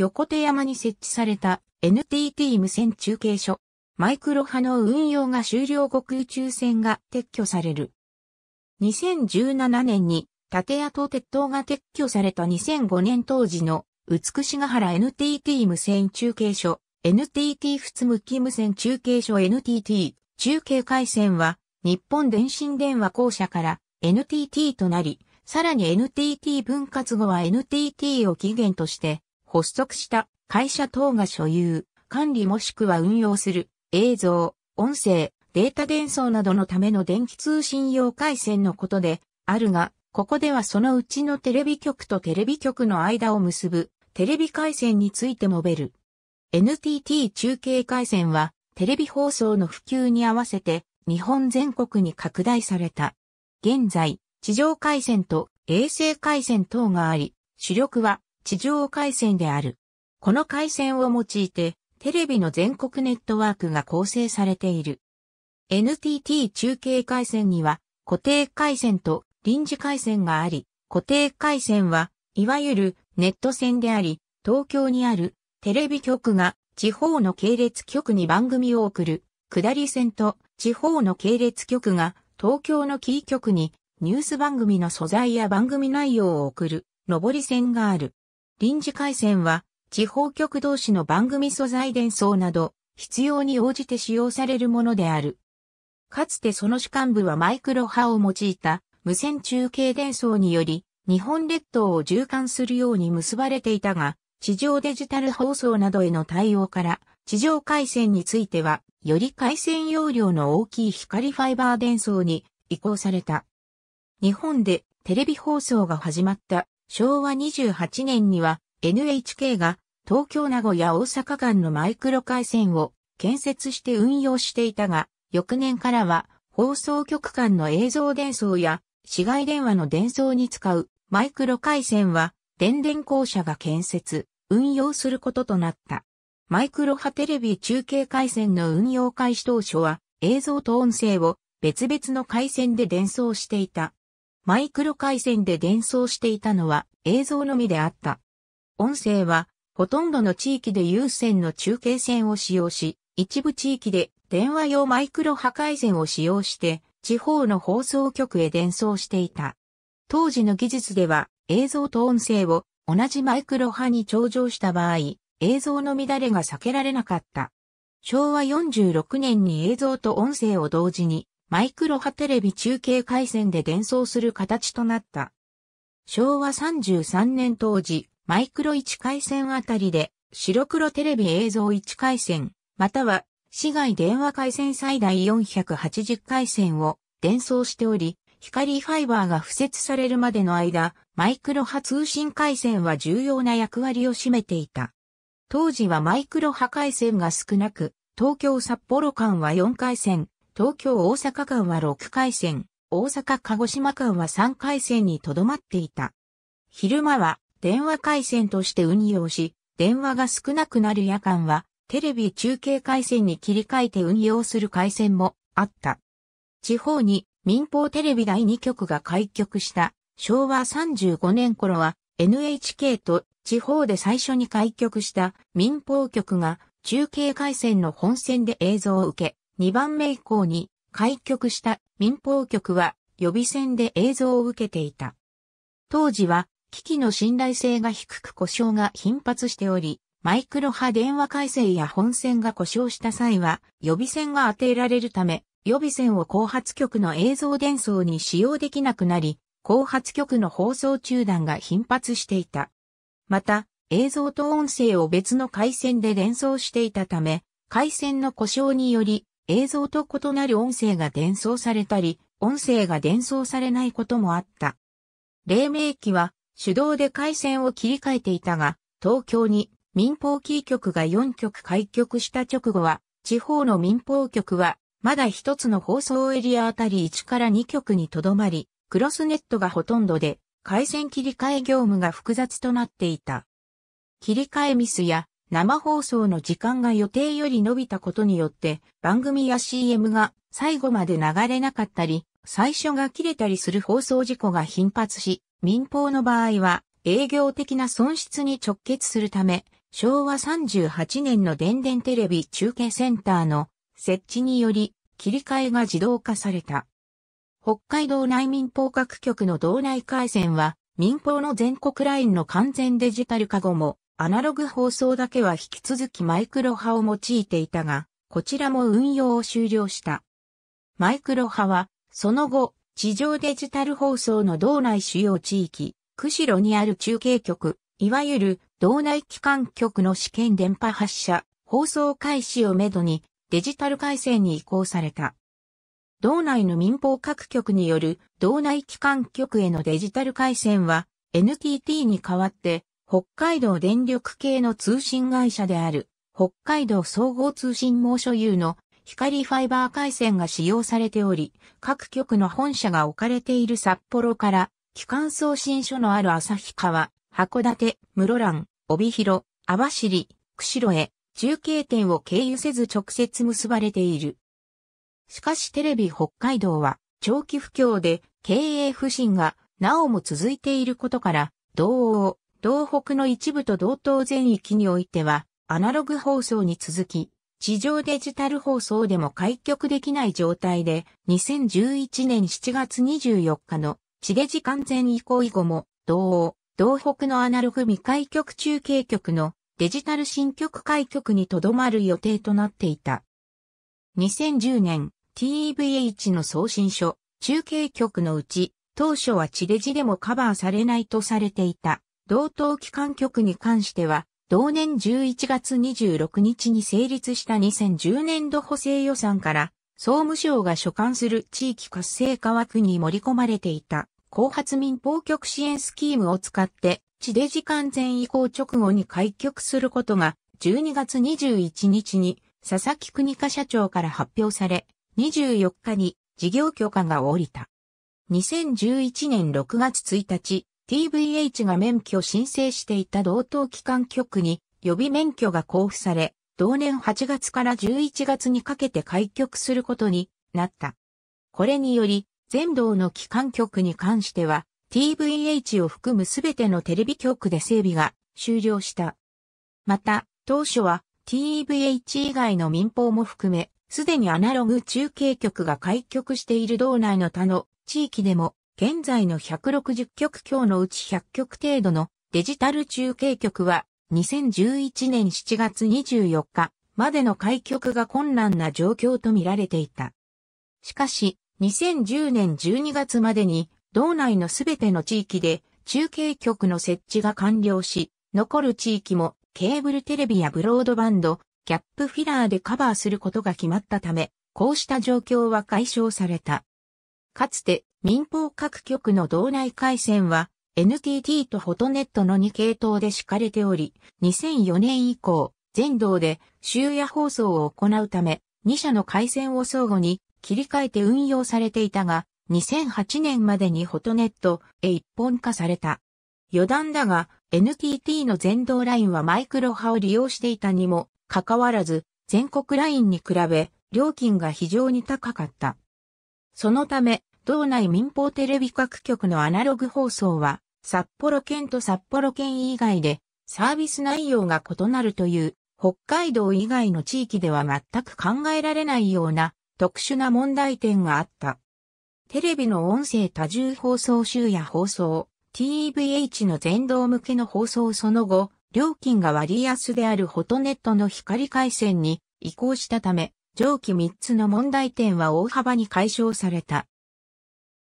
横手山に設置された NTT 無線中継所。マイクロ波の運用が終了後空中線が撤去される。2017年に建屋と鉄塔が撤去された2005年当時の美しが原 NTT 無線中継所、NTT 普通向き無線中継所 NTT 中継回線は日本電信電話公社から NTT となり、さらに NTT 分割後は NTT を起源として発足した会社等が所有、管理もしくは運用する映像、音声、データ伝送などのための電気通信用回線のことであるが、ここではそのうちのテレビ局とテレビ局の間を結ぶテレビ回線について述べる。NTT 中継回線はテレビ放送の普及に合わせて日本全国に拡大された。現在、地上回線と衛星回線等があり、主力は地上回線である。この回線を用いて、テレビの全国ネットワークが構成されている。NTT 中継回線には、固定回線と臨時回線があり、固定回線は、いわゆるネット線であり、東京にあるテレビ局が地方の系列局に番組を送る、下り線と地方の系列局が東京のキー局にニュース番組の素材や番組内容を送る、上り線がある。臨時回線は、地方局同士の番組素材伝送など、必要に応じて使用されるものである。かつてその主幹部はマイクロ波を用いた無線中継伝送により、日本列島を循環するように結ばれていたが、地上デジタル放送などへの対応から、地上回線については、より回線容量の大きい光ファイバー伝送に移行された。日本でテレビ放送が始まった昭和28年には NHK が東京名古屋大阪間のマイクロ回線を建設して運用していたが、翌年からは放送局間の映像伝送や市外電話の伝送に使うマイクロ回線は電電公社が建設、運用することとなった。マイクロ波テレビ中継回線の運用開始当初は映像と音声を別々の回線で伝送していた。マイクロ回線で伝送していたのは映像のみであった。音声は、ほとんどの地域で有線の中継線を使用し、一部地域で電話用マイクロ破壊線を使用して、地方の放送局へ伝送していた。当時の技術では、映像と音声を同じマイクロ波に頂上した場合、映像の乱れが避けられなかった。昭和46年に映像と音声を同時にマイクロ波テレビ中継回線で伝送する形となった。昭和33年当時、マイクロ1回線あたりで白黒テレビ映像1回線、または市外電話回線最大480回線を伝送しており、光ファイバーが付設されるまでの間、マイクロ波通信回線は重要な役割を占めていた。当時はマイクロ波回線が少なく、東京札幌間は4回線、東京大阪間は6回線、大阪鹿児島間は3回線にとどまっていた。昼間は電話回線として運用し、電話が少なくなる夜間はテレビ中継回線に切り替えて運用する回線もあった。地方に民放テレビ第2局が開局した昭和35年頃は NHK と地方で最初に開局した民放局が中継回線の本線で映像を受け、2番目以降に開局した民放局は予備選で映像を受けていた。当時は機器の信頼性が低く故障が頻発しており、マイクロ波電話回線や本線が故障した際は予備線が当てられるため、予備線を後発局の映像伝送に使用できなくなり、後発局の放送中断が頻発していた。また、映像と音声を別の回線で連送していたため、回線の故障により映像と異なる音声が伝送されたり、音声が伝送されないこともあった。黎明期は手動で回線を切り替えていたが、東京に民放キー局が4局開局した直後は、地方の民放局は、まだ一つの放送エリアあたり1から2局にとどまり、クロスネットがほとんどで、回線切り替え業務が複雑となっていた。切り替えミスや生放送の時間が予定より伸びたことによって、番組や CM が最後まで流れなかったり、最初が切れたりする放送事故が頻発し、民放の場合は営業的な損失に直結するため、昭和38年の電電テレビ中継センターの設置により、切り替えが自動化された。北海道内民放各局の道内回線は、民放の全国ラインの完全デジタル化後も、アナログ放送だけは引き続きマイクロ波を用いていたが、こちらも運用を終了した。マイクロ波は、その後、地上デジタル放送の道内主要地域、釧路にある中継局、いわゆる道内機関局の試験電波発射、放送開始をめどにデジタル回線に移行された。道内の民放各局による道内機関局へのデジタル回線は NTT に代わって北海道電力系の通信会社である、北海道総合通信網所有の光ファイバー回線が使用されており、各局の本社が置かれている札幌から、機関送信所のある旭川、函館、室蘭、帯広、網走、釧路へ、中継点を経由せず直接結ばれている。しかしテレビ北海道は、長期不況で経営不振がなおも続いていることから、同王、道北の一部と道東全域においては、アナログ放送に続き、地上デジタル放送でも開局できない状態で、2011年7月24日の地デジ完全移行以後も、道央、道北のアナログ未開局中継局のデジタル新局開局にとどまる予定となっていた。2010年、TVH の送信書、中継局のうち、当初は地デジでもカバーされないとされていた。同等機関局に関しては、同年11月26日に成立した2010年度補正予算から、総務省が所管する地域活性化枠に盛り込まれていた、後発民放局支援スキームを使って、地デジ完全移行直後に開局することが、12月21日に佐々木国家社長から発表され、24日に事業許可が下りた。2011年6月1日、TVH が免許申請していた同等機関局に予備免許が交付され、同年8月から11月にかけて開局することになった。これにより、全道の機関局に関しては、TVH を含むすべてのテレビ局で整備が終了した。また、当初は TVH 以外の民放も含め、すでにアナログ中継局が開局している道内の他の地域でも現在の160局強のうち100局程度のデジタル中継局は2011年7月24日までの開局が困難な状況と見られていた。しかし2010年12月までに道内のすべての地域で中継局の設置が完了し、残る地域もケーブルテレビやブロードバンド、キャップフィラーでカバーすることが決まったため、こうした状況は解消された。かつて民放各局の道内回線は NTT とフォトネットの2系統で敷かれており、2004年以降、全道で終夜放送を行うため、2社の回線を相互に切り替えて運用されていたが、2008年までにフォトネットへ一本化された。余談だが、NTT の全道ラインはマイクロ波を利用していたにも、かかわらず、全国ラインに比べ、料金が非常に高かった。そのため、道内民放テレビ各局のアナログ放送は、札幌県と札幌県以外で、サービス内容が異なるという、北海道以外の地域では全く考えられないような特殊な問題点があった。テレビの音声多重放送集や放送、TVH の全道向けの放送その後、料金が割安であるホトネットの光回線に移行したため、上記3つの問題点は大幅に解消された。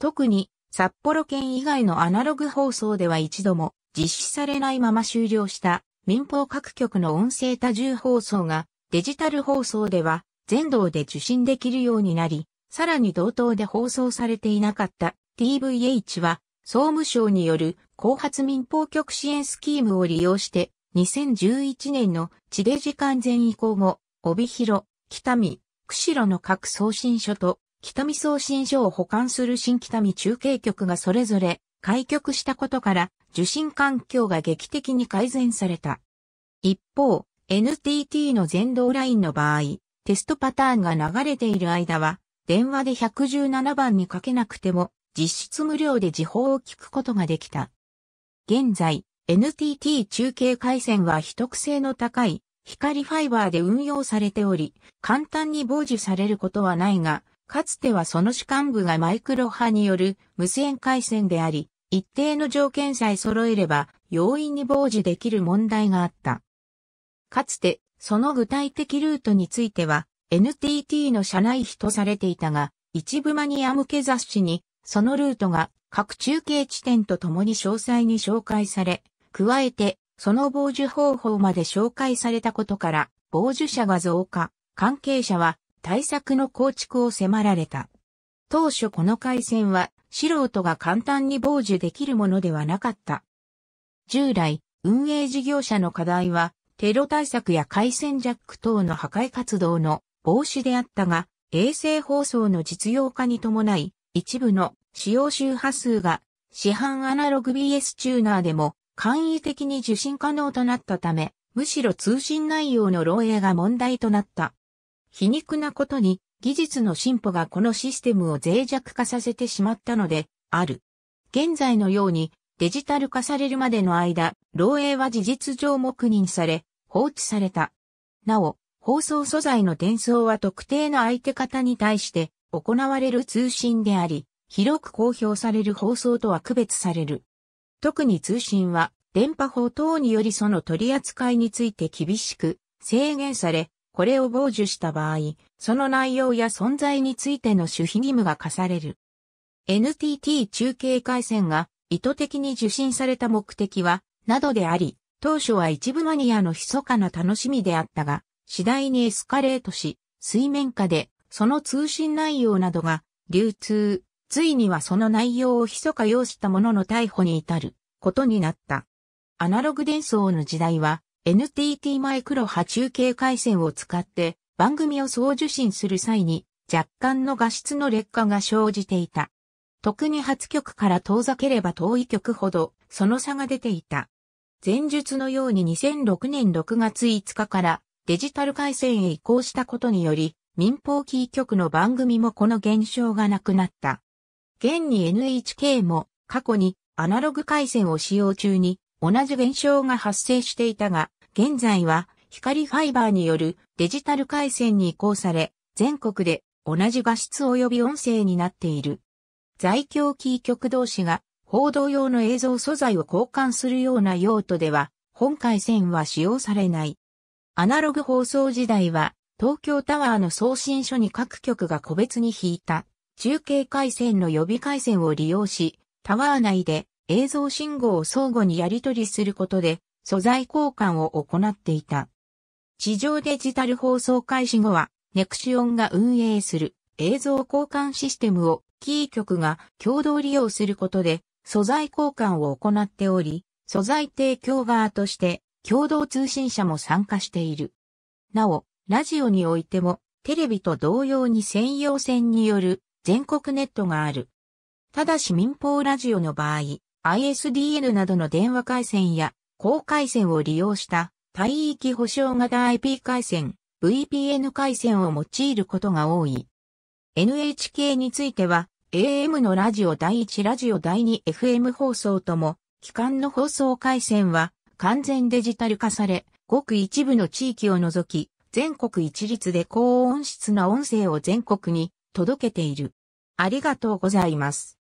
特に札幌県以外のアナログ放送では一度も実施されないまま終了した民放各局の音声多重放送がデジタル放送では全道で受信できるようになり、さらに同等で放送されていなかった TVH は総務省による後発民放局支援スキームを利用して2011年の地デジ完全移行後、帯広、北見、釧路の各送信所と北見送信所を保管する新北見中継局がそれぞれ開局したことから受信環境が劇的に改善された。一方、NTT の全道ラインの場合、テストパターンが流れている間は、電話で117番にかけなくても、実質無料で時報を聞くことができた。現在、NTT 中継回線は秘匿性の高い光ファイバーで運用されており、簡単に傍受されることはないが、かつてはその主幹部がマイクロ波による無線回線であり、一定の条件さえ揃えれば容易に傍受できる問題があった。かつて、その具体的ルートについては NTT の社内費とされていたが、一部マニア向け雑誌に、そのルートが各中継地点とともに詳細に紹介され、加えて、その傍受方法まで紹介されたことから、傍受者が増加、関係者は対策の構築を迫られた。当初この回線は素人が簡単に傍受できるものではなかった。従来、運営事業者の課題はテロ対策や回線ジャック等の破壊活動の防止であったが、衛星放送の実用化に伴い、一部の使用周波数が市販アナログ BS チューナーでも簡易的に受信可能となったため、むしろ通信内容の漏洩が問題となった。皮肉なことに、技術の進歩がこのシステムを脆弱化させてしまったので、ある。現在のように、デジタル化されるまでの間、漏洩は事実上黙認され、放置された。なお、放送素材の転送は特定の相手方に対して行われる通信であり、広く公表される放送とは区別される。特に通信は電波法等によりその取り扱いについて厳しく制限され、これを傍受した場合、その内容や存在についての守秘義務が課される。NTT 中継回線が意図的に受信された目的は、などであり、当初は一部マニアの密かな楽しみであったが、次第にエスカレートし、水面下でその通信内容などが流通、ついにはその内容を密か要した者の逮捕に至ることになった。アナログ伝送の時代は NTT マイクロ波中継回線を使って番組を送受信する際に若干の画質の劣化が生じていた。特に初曲から遠ざければ遠い曲ほどその差が出ていた。前述のように2006年6月5日からデジタル回線へ移行したことにより民放キー局の番組もこの現象がなくなった。現に NHK も過去にアナログ回線を使用中に同じ現象が発生していたが、現在は光ファイバーによるデジタル回線に移行され、全国で同じ画質及び音声になっている。在京キー局同士が報道用の映像素材を交換するような用途では、本回線は使用されない。アナログ放送時代は、東京タワーの送信所に各局が個別に引いた、中継回線の予備回線を利用し、タワー内で映像信号を相互にやり取りすることで素材交換を行っていた。地上デジタル放送開始後は、ネクシオンが運営する映像交換システムをキー局が共同利用することで素材交換を行っており、素材提供側として共同通信社も参加している。なお、ラジオにおいてもテレビと同様に専用線による全国ネットがある。ただし民放ラジオの場合、ISDN などの電話回線や高回線を利用した帯域保証型 IP 回線、VPN 回線を用いることが多い。NHK については、AM のラジオ第1ラジオ第 2FM 放送とも、機関の放送回線は完全デジタル化され、ごく一部の地域を除き、全国一律で高音質な音声を全国に届けている。ありがとうございます。